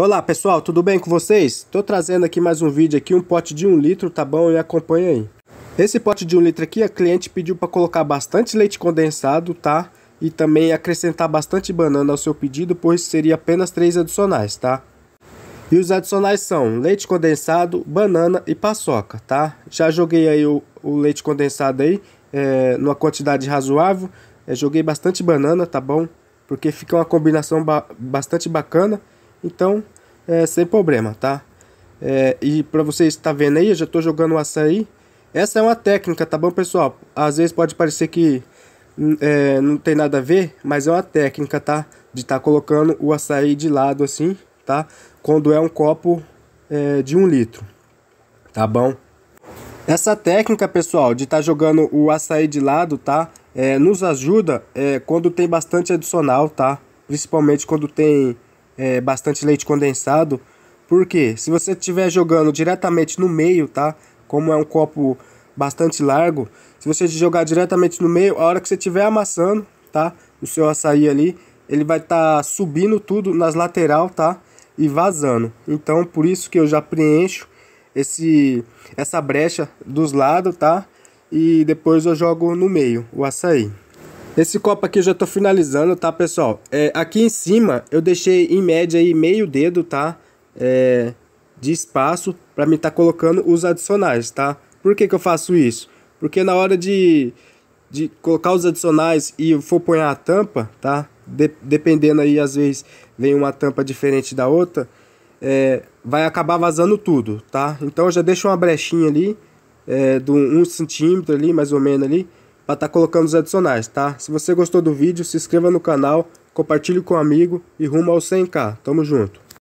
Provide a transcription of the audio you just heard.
Olá pessoal, tudo bem com vocês? Estou trazendo aqui mais um vídeo aqui, um pote de 1 um litro, tá bom? E acompanha aí. Esse pote de 1 um litro aqui, a cliente pediu para colocar bastante leite condensado, tá? E também acrescentar bastante banana ao seu pedido, pois seria apenas três adicionais, tá? E os adicionais são leite condensado, banana e paçoca, tá? Já joguei aí o, o leite condensado aí, é, numa quantidade razoável. É, joguei bastante banana, tá bom? Porque fica uma combinação ba bastante bacana. Então, é, sem problema, tá? É, e para vocês estar tá vendo aí, eu já estou jogando o açaí. Essa é uma técnica, tá bom, pessoal? Às vezes pode parecer que hum, é, não tem nada a ver, mas é uma técnica, tá? De estar tá colocando o açaí de lado assim, tá? Quando é um copo é, de um litro, tá bom? Essa técnica, pessoal, de estar tá jogando o açaí de lado, tá? É, nos ajuda é, quando tem bastante adicional, tá? Principalmente quando tem é, bastante leite condensado, porque se você estiver jogando diretamente no meio, tá? Como é um copo bastante largo, se você jogar diretamente no meio, a hora que você estiver amassando, tá? O seu açaí ali, ele vai estar tá subindo tudo nas lateral, tá? E vazando. Então, por isso que eu já preencho esse essa brecha dos lados, tá? E depois eu jogo no meio o açaí. Esse copo aqui eu já tô finalizando, tá, pessoal? É, aqui em cima eu deixei em média aí meio dedo, tá? É, de espaço para mim estar tá colocando os adicionais, tá? Por que que eu faço isso? Porque na hora de, de colocar os adicionais e for pôr a tampa, tá? De, dependendo aí, às vezes vem uma tampa diferente da outra, é, vai acabar vazando tudo, tá? Então eu já deixo uma brechinha ali, é, de um centímetro ali, mais ou menos ali, para estar tá colocando os adicionais, tá? Se você gostou do vídeo, se inscreva no canal, compartilhe com um amigo e rumo ao 100k. Tamo junto!